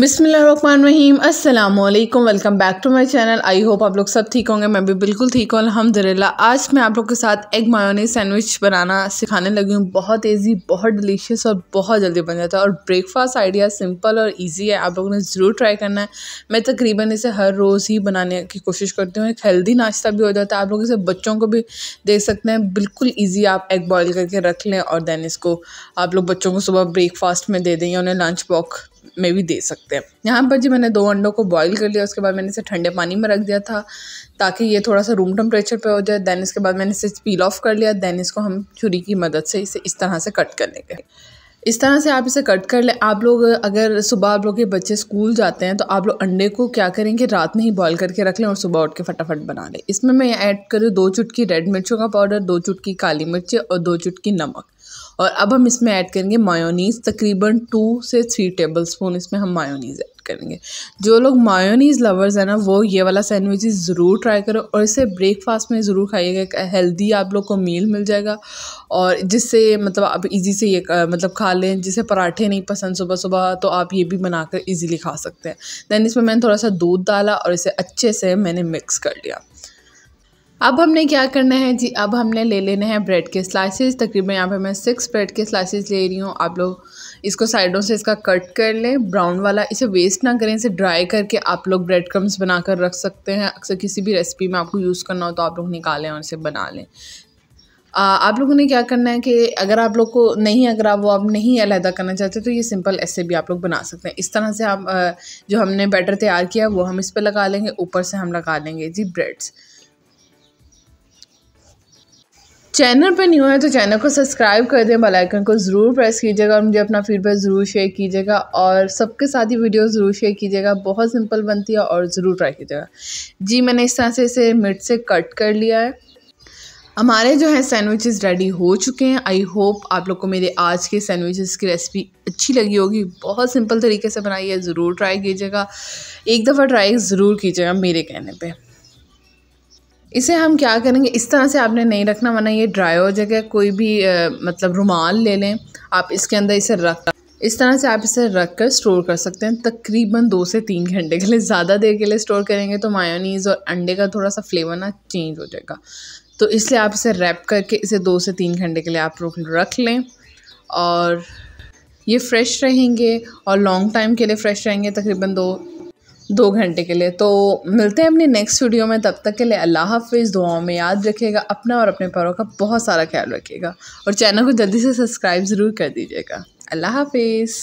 बिसमीम अल्लाम welcome back to my channel I hope आप लोग सब ठीक होंगे मैं भी बिल्कुल ठीक हूँ अलहमदिल्ला आज मैं आप लोग के साथ एग मायोनी सैंडविच बनाना सिखाने लगी हूँ बहुत ईजी बहुत डिलीशियस और बहुत जल्दी बन जाता है और ब्रेकफास्ट आइडिया सिंपल और ईजी है आप लोगों ने ज़रूर ट्राई करना है मैं तकरीबन इसे हर रोज़ ही बनाने की कोशिश करती हूँ एक हेल्दी नाश्ता भी हो जाता है आप लोग इसे बच्चों को भी दे सकते हैं बिल्कुल ईजी आप एग बॉयल करके रख लें और दैन इसको आप लोग बच्चों को सुबह ब्रेकफास्ट में दे दें या उन्हें लंच बॉक्स में भी दे सकते हैं यहाँ पर जी मैंने दो अंडों को बॉईल कर लिया उसके बाद मैंने इसे ठंडे पानी में रख दिया था ताकि ये थोड़ा सा रूम टेम्परेचर पे हो जाए दैन इसके बाद मैंने इसे पील ऑफ कर लिया दैन इसको हम छुरी की मदद से इसे इस तरह से कट कर लेंगे इस तरह से आप इसे कट कर लें आप लोग अगर सुबह आप लोग के बच्चे स्कूल जाते हैं तो आप लोग अंडे को क्या करेंगे रात में ही बॉईल करके रख लें और सुबह उठ के फटाफट बना लें इसमें मैं ऐड करूँ दो चुटकी रेड मिर्चों का पाउडर दो चुटकी काली मिर्ची और दो चुटकी नमक और अब हम इसमें ऐड करेंगे मायोनीज़ तकरीबन टू से थ्री टेबल स्पून इसमें हम मायोनीज़ ऐड करेंगे जो लोग मायोनीज़ लवर्स हैं ना वो ये वाला सैंडविच ज़रूर ट्राई करो और इसे ब्रेकफास्ट में ज़रूर खाइएगा हेल्दी आप लोग को मील मिल जाएगा और जिससे मतलब आप इजी से ये मतलब खा लें जिसे पराठे नहीं पसंद सुबह सुबह तो आप ये भी बनाकर इजीली खा सकते हैं दैन इसमें मैंने थोड़ा सा दूध डाला और इसे अच्छे से मैंने मिक्स कर लिया अब हमने क्या करना है जी अब हमने ले लेने हैं ब्रेड के स्लाइसेस तकरीबन यहाँ पे मैं सिक्स ब्रेड के स्लाइसेस ले रही हूँ आप लोग इसको साइडों से इसका कट कर लें ब्राउन वाला इसे वेस्ट ना करें इसे ड्राई करके आप लोग ब्रेड क्रम्स बना कर रख सकते हैं अक्सर किसी भी रेसिपी में आपको यूज़ करना हो तो आप लोग निकालें और इसे बना लें आप लोगों ने क्या करना है कि अगर आप लोग को नहीं अगर आप वो आप नहीं अलहदा करना चाहते तो ये सिंपल ऐसे भी आप लोग बना सकते हैं इस तरह से आप जो हमने बैटर तैयार किया वो हम इस पर लगा लेंगे ऊपर से हम लगा लेंगे जी ब्रेड्स चैनल पर न्यू है तो चैनल को सब्सक्राइब कर दें बेल आइकन को ज़रूर प्रेस कीजिएगा और मुझे अपना फीडबैक ज़रूर शेयर कीजिएगा और सबके साथ ही वीडियो ज़रूर शेयर कीजिएगा बहुत सिंपल बनती है और ज़रूर ट्राई कीजिएगा जी मैंने इस तरह से इसे मिर्च से कट कर लिया है हमारे जो है सैंडविचेस रेडी हो चुके हैं आई होप आप लोग को मेरे आज के सैंडविचेस की रेसिपी अच्छी लगी होगी बहुत सिंपल तरीके से बनाई है ज़रूर ट्राई कीजिएगा एक दफ़ा ट्राई ज़रूर कीजिएगा मेरे कहने पे इसे हम क्या करेंगे इस तरह से आपने नहीं रखना वरना ये ड्राई हो जाएगा कोई भी आ, मतलब रुमाल ले लें आप इसके अंदर इसे रख इस तरह से आप इसे रख कर स्टोर कर सकते हैं तकरीबन दो से तीन घंटे के लिए ज़्यादा देर के लिए स्टोर करेंगे तो मायोनीज़ और अंडे का थोड़ा सा फ्लेवर ना चेंज हो जाएगा तो इसलिए आप इसे रैप करके इसे दो से तीन घंटे के लिए आप रख लें और ये फ्रेश रहेंगे और लॉन्ग टाइम के लिए फ़्रेश रहेंगे तकरीबन दो दो घंटे के लिए तो मिलते हैं अपने नेक्स्ट वीडियो में तब तक के लिए अल्लाह हाफिज़ दुआओं में याद रखिएगा अपना और अपने पैरों का बहुत सारा ख्याल रखिएगा और चैनल को जल्दी से सब्सक्राइब ज़रूर कर दीजिएगा अल्लाह हाफिज़